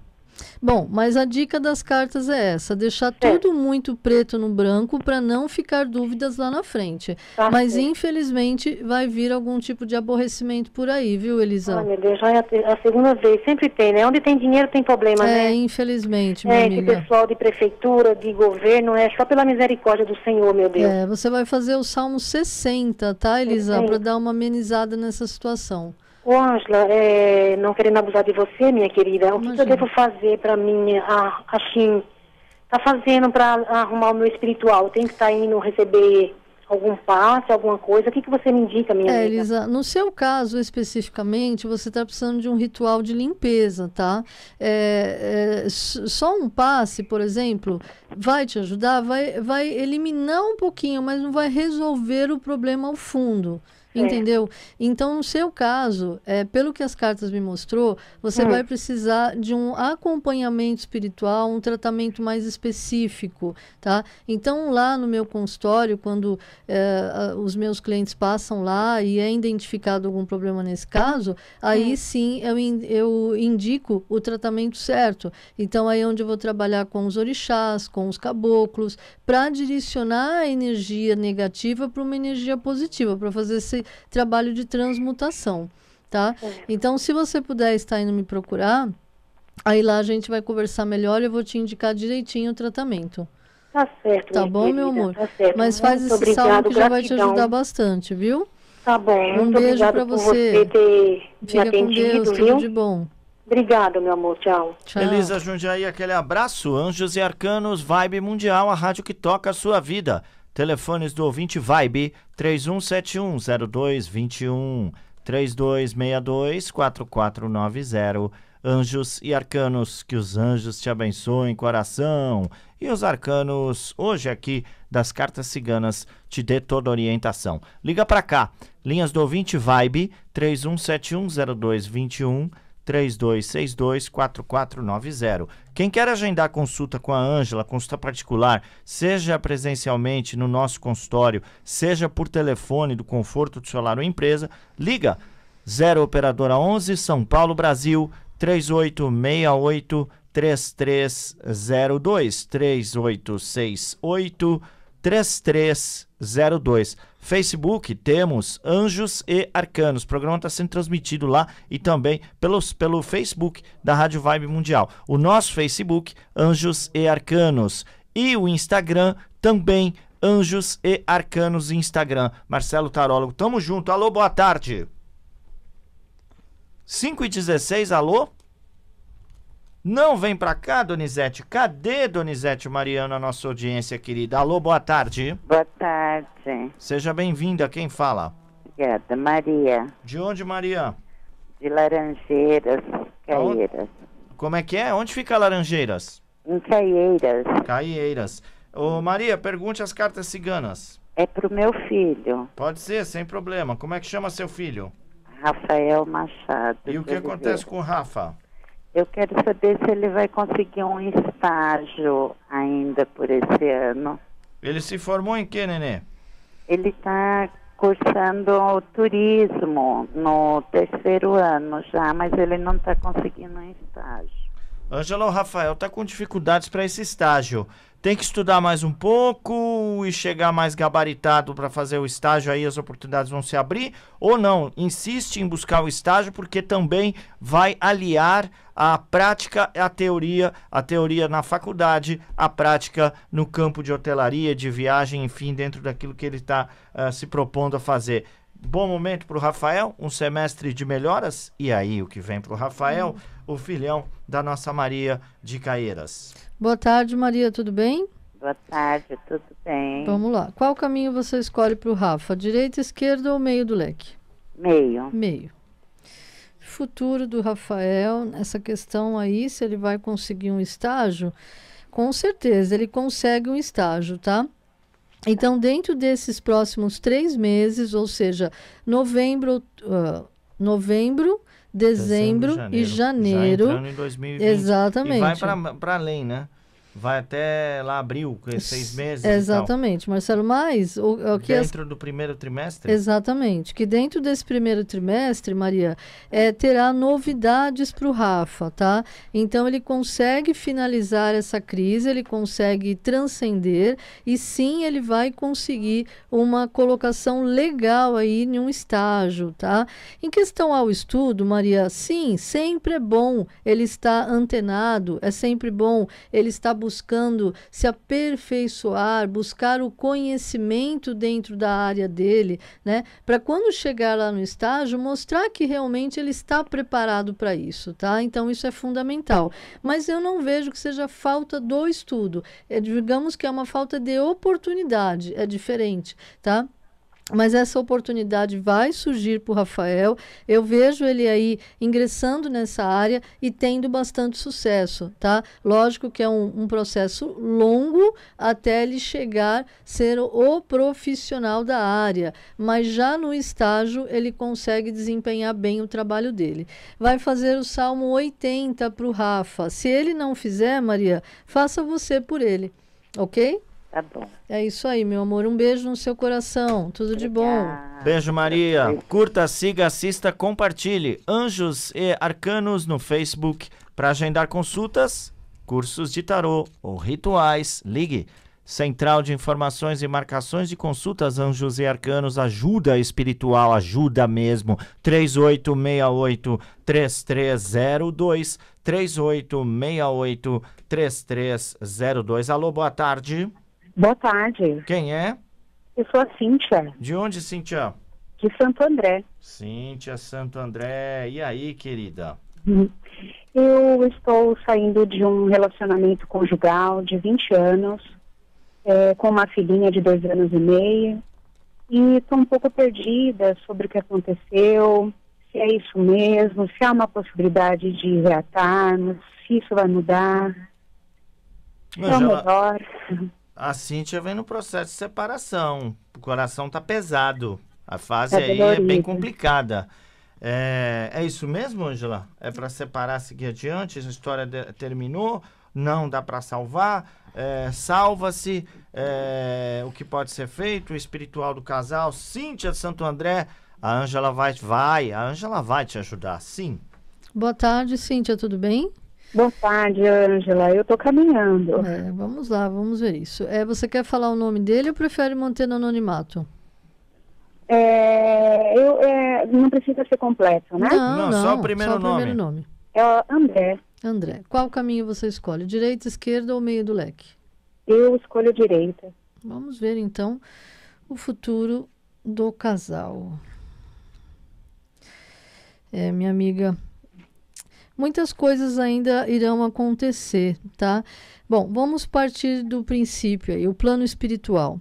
S2: Bom, mas a dica das cartas é essa: deixar é. tudo muito preto no branco para não ficar dúvidas lá na frente. Tá mas infelizmente vai vir algum tipo de aborrecimento por aí, viu, Elisa? Olha, meu Deus, já é a segunda vez, sempre tem, né? Onde tem dinheiro tem problema, é, né? É, infelizmente, minha É, amiga. que pessoal de prefeitura, de governo, é só pela misericórdia do Senhor, meu Deus. É, você vai fazer o Salmo 60, tá, Elisa? Para dar uma amenizada nessa situação.
S3: Ô, Angela, é, não querendo abusar de você, minha querida, o que eu devo fazer para minha, assim, a tá fazendo para arrumar o meu espiritual? Tem que estar tá indo receber algum passe, alguma coisa? O que, que você me indica, minha é, amiga? Elisa,
S2: no seu caso especificamente, você está precisando de um ritual de limpeza, tá? É, é, só um passe, por exemplo, vai te ajudar, vai, vai eliminar um pouquinho, mas não vai resolver o problema ao fundo. É. Entendeu? Então, no seu caso, é, pelo que as cartas me mostrou, você hum. vai precisar de um acompanhamento espiritual, um tratamento mais específico, tá? Então, lá no meu consultório, quando é, os meus clientes passam lá e é identificado algum problema nesse caso, aí hum. sim eu, in, eu indico o tratamento certo. Então, aí é onde eu vou trabalhar com os orixás, com os caboclos, para direcionar a energia negativa para uma energia positiva, para fazer esse trabalho de transmutação, tá? Então, se você puder estar indo me procurar, aí lá a gente vai conversar melhor e eu vou te indicar direitinho o tratamento. Tá certo. Tá bom, querida, meu amor? Tá certo. Mas faz esse salmo que já vai te ajudar bastante, viu? Tá bom. Um beijo para você. você ter Fica me atendido, com Deus, viu? tudo de bom.
S3: Obrigada, meu amor. Tchau.
S5: Tchau. Elisa
S1: Jundiaí, aquele abraço. Anjos e Arcanos, Vibe Mundial, a rádio que toca a sua vida. Telefones do ouvinte Vibe 31710221, 32624490 Anjos e arcanos, que os anjos te abençoem, coração. E os arcanos, hoje aqui das cartas ciganas, te dê toda orientação. Liga para cá, linhas do ouvinte Vibe 31710221. 3262-4490. Quem quer agendar consulta com a Ângela, consulta particular, seja presencialmente no nosso consultório, seja por telefone do conforto do seu lar ou empresa, liga 0 Operadora 11 São Paulo, Brasil 3868 3302 3868 3302 02. Facebook, temos Anjos e Arcanos. O programa está sendo transmitido lá e também pelos, pelo Facebook da Rádio Vibe Mundial. O nosso Facebook, Anjos e Arcanos. E o Instagram também, Anjos e Arcanos Instagram. Marcelo Tarólogo, tamo junto. Alô, boa tarde. 5 e 16, alô? Não vem pra cá, Donizete. Cadê Donizete Mariano, a nossa audiência querida? Alô, boa tarde. Boa
S3: tarde.
S1: Seja bem-vinda. Quem fala?
S3: Obrigada. Maria. De onde, Maria? De Laranjeiras, Caieiras. Como
S1: é que é? Onde fica Laranjeiras? Em Caieiras. Caieiras. Ô, Maria, pergunte as cartas ciganas.
S3: É pro meu filho.
S1: Pode ser, sem problema. Como é que chama seu
S3: filho? Rafael Machado. E o que acontece com o Rafa? Eu quero saber se ele vai conseguir um estágio ainda por esse ano.
S1: Ele se formou em que, Nenê?
S3: Ele está cursando turismo no terceiro ano já, mas ele não está conseguindo um estágio.
S1: Ângela, o Rafael está com dificuldades para esse estágio. Tem que estudar mais um pouco e chegar mais gabaritado para fazer o estágio, aí as oportunidades vão se abrir, ou não? Insiste em buscar o estágio porque também vai aliar a prática a teoria, a teoria na faculdade, a prática no campo de hotelaria, de viagem, enfim, dentro daquilo que ele está uh, ah, se propondo a fazer bom momento para o Rafael, um semestre de melhoras. E aí, o que vem para o Rafael? Hum o filhão da nossa Maria de Caeiras.
S2: Boa tarde, Maria, tudo bem? Boa tarde, tudo bem? Vamos lá. Qual caminho você escolhe para o Rafa? Direita, esquerda ou meio do leque? Meio. Meio. Futuro do Rafael, essa questão aí, se ele vai conseguir um estágio, com certeza ele consegue um estágio, tá? Então, dentro desses próximos três meses, ou seja, novembro, uh, novembro, dezembro, dezembro janeiro. e janeiro. Já entrando em 2020. Exatamente. E vai
S1: para além, né? vai até lá abril, seis meses. Exatamente,
S2: Marcelo. Mas o, o que dentro as... do primeiro trimestre. Exatamente, que dentro desse primeiro trimestre, Maria, é, terá novidades para o Rafa, tá? Então ele consegue finalizar essa crise, ele consegue transcender e sim ele vai conseguir uma colocação legal aí em um estágio, tá? Em questão ao estudo, Maria, sim, sempre é bom ele estar antenado, é sempre bom ele estar buscando buscando se aperfeiçoar, buscar o conhecimento dentro da área dele, né? Para quando chegar lá no estágio, mostrar que realmente ele está preparado para isso, tá? Então isso é fundamental. Mas eu não vejo que seja falta do estudo. É, digamos que é uma falta de oportunidade, é diferente, tá? Mas essa oportunidade vai surgir para o Rafael. Eu vejo ele aí ingressando nessa área e tendo bastante sucesso, tá? Lógico que é um, um processo longo até ele chegar ser o profissional da área, mas já no estágio ele consegue desempenhar bem o trabalho dele. Vai fazer o Salmo 80 para o Rafa. Se ele não fizer, Maria, faça você por ele, ok? Tá bom. É isso aí, meu amor. Um beijo no seu coração. Tudo Obrigada. de bom.
S1: Beijo, Maria. Curta, siga, assista, compartilhe. Anjos e Arcanos no Facebook. Para agendar consultas, cursos de tarô ou rituais, ligue. Central de Informações e Marcações de Consultas Anjos e Arcanos, ajuda espiritual, ajuda mesmo. 3868 3302 3868 3302. Alô, boa tarde. Boa tarde.
S3: Quem é? Eu sou a Cíntia.
S1: De onde, Cíntia?
S3: De Santo André.
S1: Cíntia, Santo André. E aí, querida?
S4: Uhum. Eu estou saindo de um relacionamento conjugal de 20 anos, é, com uma
S3: filhinha de dois anos e meio, e estou um pouco perdida sobre o que aconteceu, se é isso mesmo, se há uma possibilidade de reatarmos, se
S4: isso vai mudar.
S1: Mas é ela, melhor. A Cíntia vem no processo de separação. O coração tá pesado. A fase é aí é bem complicada. É, é isso mesmo, Angela? É para separar, seguir adiante? Essa história de, terminou? Não dá para salvar? É, Salva-se é, o que pode ser feito? O espiritual do casal? Cíntia de Santo André, a Angela vai, vai, a Angela vai te ajudar, sim.
S2: Boa tarde, Cíntia, tudo bem? Boa tarde, Ângela. Eu estou caminhando. É, vamos lá, vamos ver isso. É, você quer falar o nome dele ou prefere manter no anonimato? É, eu, é, não precisa ser completo, né? Não, não, não só o primeiro só nome. O primeiro nome. É o André. André. Qual caminho você escolhe? Direita, esquerda ou meio do leque? Eu escolho direita. Vamos ver então o futuro do casal. É, minha amiga muitas coisas ainda irão acontecer, tá? Bom, vamos partir do princípio aí, o plano espiritual.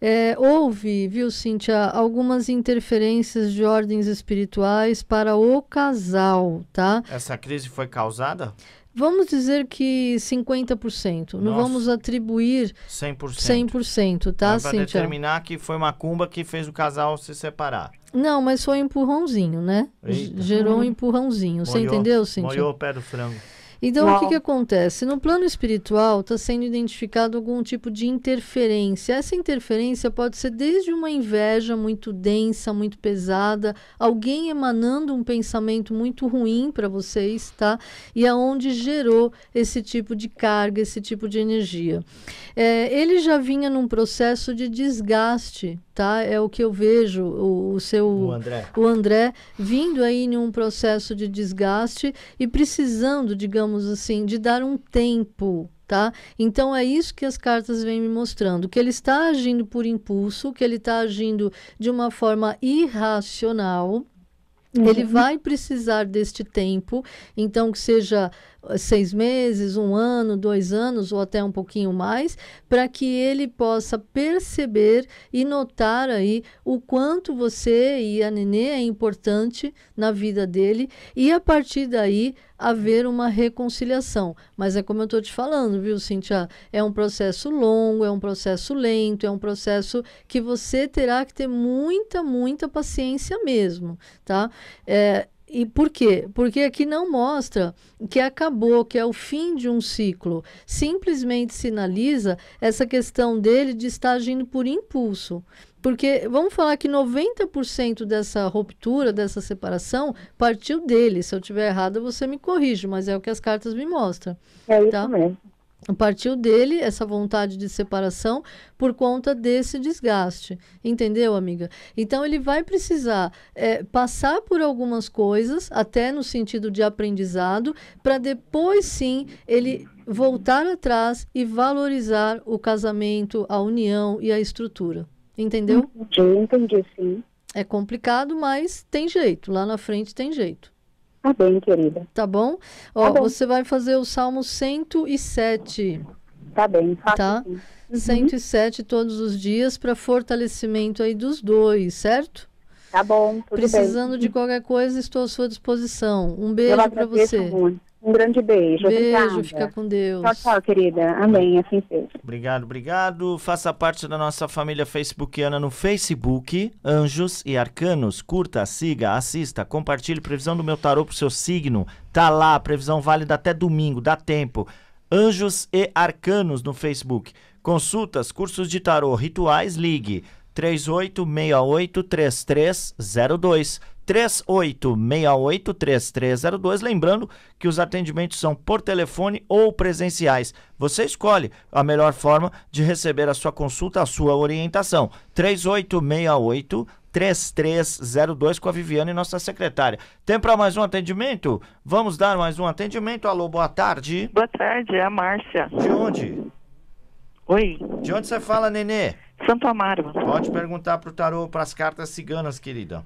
S2: É, houve, viu, Cíntia, algumas interferências de ordens espirituais para o casal, tá?
S1: Essa crise foi causada?
S2: Vamos dizer que 50%. Nossa. Não vamos atribuir 100%, 100% tá, Mas é Para determinar
S1: que foi macumba que fez o casal se separar.
S2: Não, mas foi um empurrãozinho, né? Eita. Gerou um empurrãozinho. Molhou, você entendeu, Cintia? Molhou o pé
S1: do frango. Então, o que, que
S2: acontece? No plano espiritual está sendo identificado algum tipo de interferência. Essa interferência pode ser desde uma inveja muito densa, muito pesada, alguém emanando um pensamento muito ruim para vocês, tá? E aonde gerou esse tipo de carga, esse tipo de energia. É, ele já vinha num processo de desgaste, tá? É o que eu vejo, o, o seu o André. o André vindo aí num processo de desgaste e precisando, digamos assim, de dar um tempo Tá? Então é isso que as cartas vêm me mostrando, que ele está agindo por impulso, que ele está agindo de uma forma irracional. Uhum. Ele vai precisar deste tempo, então que seja seis meses, um ano, dois anos ou até um pouquinho mais, para que ele possa perceber e notar aí o quanto você e a nenê é importante na vida dele e a partir daí haver uma reconciliação. Mas é como eu estou te falando, viu, Cintia? É um processo longo, é um processo lento, é um processo que você terá que ter muita, muita paciência mesmo, tá? É, e por quê? Porque aqui não mostra que acabou, que é o fim de um ciclo. Simplesmente sinaliza essa questão dele de estar agindo por impulso. Porque vamos falar que 90% dessa ruptura, dessa separação, partiu dele. Se eu tiver errada, você me corrige, mas é o que as cartas me mostram. É isso tá? mesmo. Partiu dele essa vontade de separação por conta desse desgaste. Entendeu, amiga? Então ele vai precisar é, passar por algumas coisas, até no sentido de aprendizado, para depois sim ele voltar atrás e valorizar o casamento, a união e a estrutura. Entendeu? Entendi, uhum. entendi sim. É complicado, mas tem jeito. Lá na frente tem jeito. Tá bem, querida. Tá bom? Ó, tá você vai fazer o Salmo 107. Tá bem, faço tá? Sim. Uhum. 107 todos os dias para fortalecimento aí dos dois, certo? Tá bom, tudo Precisando bem. de qualquer coisa, estou à sua disposição. Um beijo para você. Muito. Um grande beijo. Beijo, obrigada. fica com Deus. Tchau, tchau, querida. Amém, assim seja.
S1: Obrigado, obrigado. Faça parte da nossa família facebookiana no Facebook, Anjos e Arcanos. Curta, siga, assista, compartilhe. Previsão do meu tarô pro seu signo. Tá lá, previsão válida até domingo, dá tempo. Anjos e Arcanos no Facebook. Consultas, cursos de tarô, rituais, ligue 38683302. 3868-3302. Lembrando que os atendimentos são por telefone ou presenciais. Você escolhe a melhor forma de receber a sua consulta, a sua orientação. 3868 3302 com a Viviane, nossa secretária. Tem para mais um atendimento? Vamos dar mais um atendimento. Alô, boa tarde. Boa tarde, é a Márcia. De onde? Oi. De onde você fala, Nenê? Santo Amaro. Pode perguntar pro tarô, para as cartas ciganas, querida.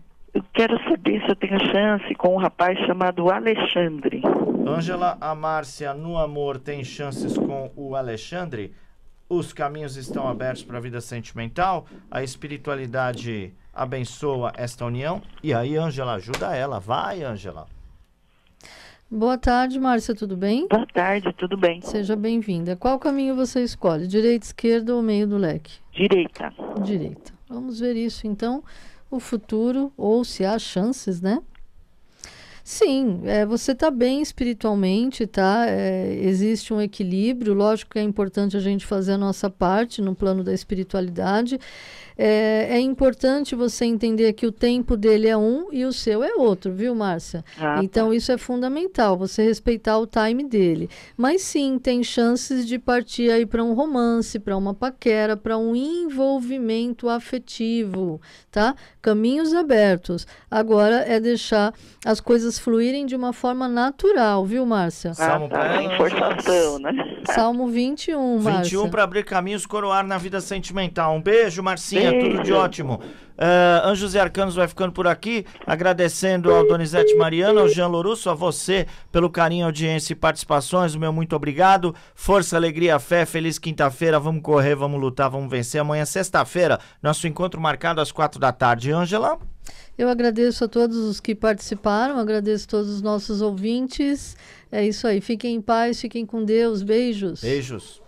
S5: Quero saber se eu tenho chance com um rapaz chamado Alexandre.
S1: Ângela, a Márcia, no amor, tem chances com o Alexandre? Os caminhos estão abertos para a vida sentimental? A espiritualidade abençoa esta união? E aí, Ângela, ajuda ela. Vai, Ângela.
S2: Boa tarde, Márcia, tudo bem? Boa tarde, tudo bem. Seja bem-vinda. Qual caminho você escolhe? Direita, esquerda ou meio do leque? Direita. Direita. Vamos ver isso então o futuro ou se há chances, né? Sim, é, você está bem espiritualmente, tá? É, existe um equilíbrio. Lógico que é importante a gente fazer a nossa parte no plano da espiritualidade. É, é, importante você entender que o tempo dele é um e o seu é outro, viu, Márcia? Ah, tá. então tá. isso é fundamental, você respeitar o time dele. Mas sim, tem chances de partir aí para um romance, para uma paquera, para um envolvimento afetivo, tá? Caminhos abertos. Agora é deixar as coisas fluírem de uma forma natural, viu, Márcia? Ah, Salmo ah,
S1: tá. né? Salmo
S2: 21, Márcia. 21 para
S1: abrir caminhos, coroar na vida sentimental. Um beijo, Marcinha. Beijo tudo de ótimo. Uh, Anjos e Arcanos vai ficando por aqui, agradecendo ao Donizete Mariano, ao Jean Lourusso, a você pelo carinho, audiência e participações. O meu muito obrigado. Força, alegria, fé, feliz quinta-feira. Vamos correr, vamos lutar, vamos vencer. Amanhã, sexta-feira, nosso encontro marcado às quatro da tarde. Ângela?
S2: Eu agradeço a todos os que participaram, agradeço a todos os nossos ouvintes. É isso aí. Fiquem em paz, fiquem com Deus. Beijos.
S1: Beijos.